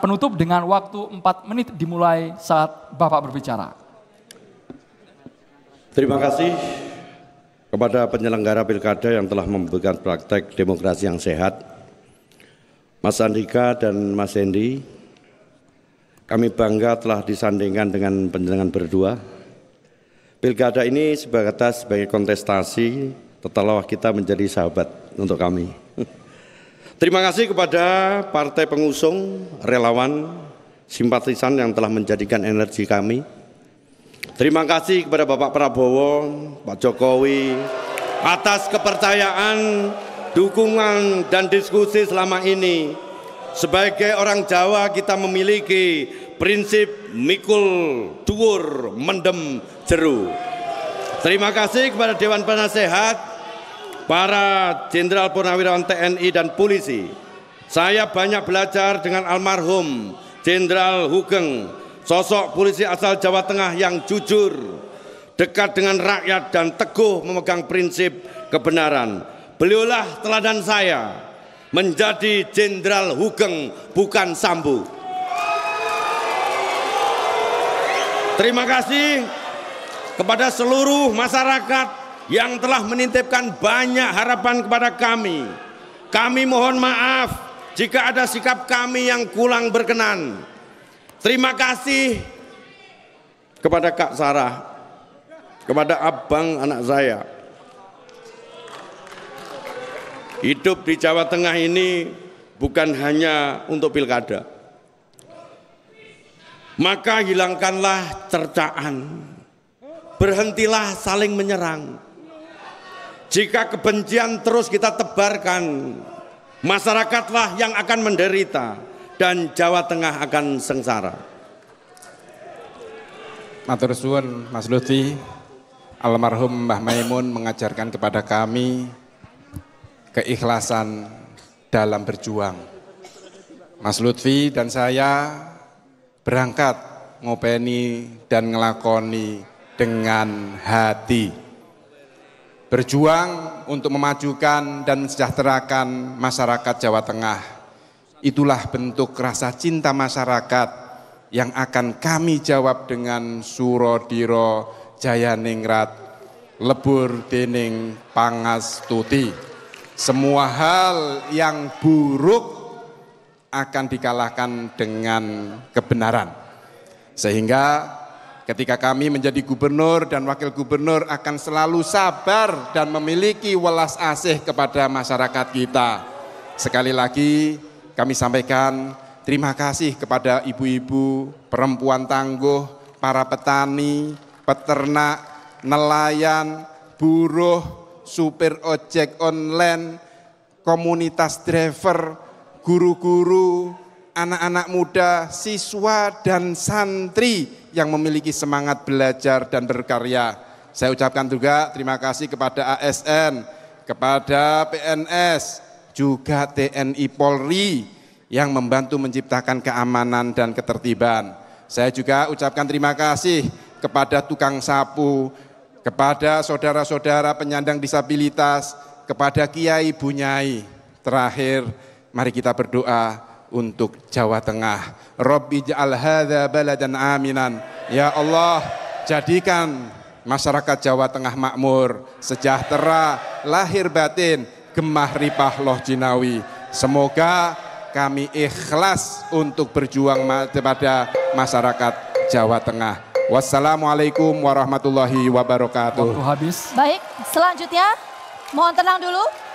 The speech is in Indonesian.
Penutup dengan waktu 4 menit dimulai saat Bapak berbicara. Terima kasih kepada penyelenggara pilkada yang telah memberikan praktek demokrasi yang sehat. Mas Andika dan Mas Hendi, kami bangga telah disandingkan dengan penjenengan berdua. Pilkada ini sebagai atas sebagai kontestasi, tetaplah kita menjadi sahabat untuk kami. Terima kasih kepada partai pengusung, relawan, simpatisan yang telah menjadikan energi kami. Terima kasih kepada Bapak Prabowo, Pak Jokowi atas kepercayaan, dukungan dan diskusi selama ini. Sebagai orang Jawa kita memiliki prinsip mikul duur mendem jeru. Terima kasih kepada Dewan Penasehat para Jenderal Purnawirawan TNI dan polisi. Saya banyak belajar dengan almarhum Jenderal Hugeng, sosok polisi asal Jawa Tengah yang jujur, dekat dengan rakyat dan teguh memegang prinsip kebenaran. Beliaulah teladan saya menjadi Jenderal Hugeng bukan Sambu. Terima kasih kepada seluruh masyarakat yang telah menitipkan banyak harapan kepada kami. Kami mohon maaf jika ada sikap kami yang kurang berkenan. Terima kasih kepada Kak Sarah, kepada abang anak saya. Hidup di Jawa Tengah ini bukan hanya untuk pilkada. Maka hilangkanlah cercaan. Berhentilah saling menyerang jika kebencian terus kita tebarkan, masyarakatlah yang akan menderita dan Jawa Tengah akan sengsara. Matur suwun Mas Lutfi, almarhum Mbah Maimun mengajarkan kepada kami keikhlasan dalam berjuang. Mas Lutfi dan saya berangkat ngopeni dan ngelakoni dengan hati berjuang untuk memajukan dan mensejahterakan masyarakat Jawa Tengah. Itulah bentuk rasa cinta masyarakat yang akan kami jawab dengan suro Diro Jaya Ningrat Lebur Dening tuti. Semua hal yang buruk akan dikalahkan dengan kebenaran. Sehingga Ketika kami menjadi gubernur dan wakil gubernur akan selalu sabar dan memiliki welas asih kepada masyarakat kita. Sekali lagi kami sampaikan terima kasih kepada ibu-ibu, perempuan tangguh, para petani, peternak, nelayan, buruh, supir ojek online, komunitas driver, guru-guru, anak-anak muda, siswa, dan santri yang memiliki semangat belajar dan berkarya. Saya ucapkan juga terima kasih kepada ASN, kepada PNS, juga TNI Polri yang membantu menciptakan keamanan dan ketertiban. Saya juga ucapkan terima kasih kepada tukang sapu, kepada saudara-saudara penyandang disabilitas, kepada kiai bunyai. Terakhir, mari kita berdoa untuk Jawa Tengah. Rabbi ja'al hadha baladan aminan. Ya Allah, jadikan masyarakat Jawa Tengah makmur, sejahtera, lahir batin, gemah ripah loh jinawi. Semoga kami ikhlas untuk berjuang kepada masyarakat Jawa Tengah. Wassalamualaikum warahmatullahi wabarakatuh. Waktu habis. Baik, selanjutnya mohon tenang dulu.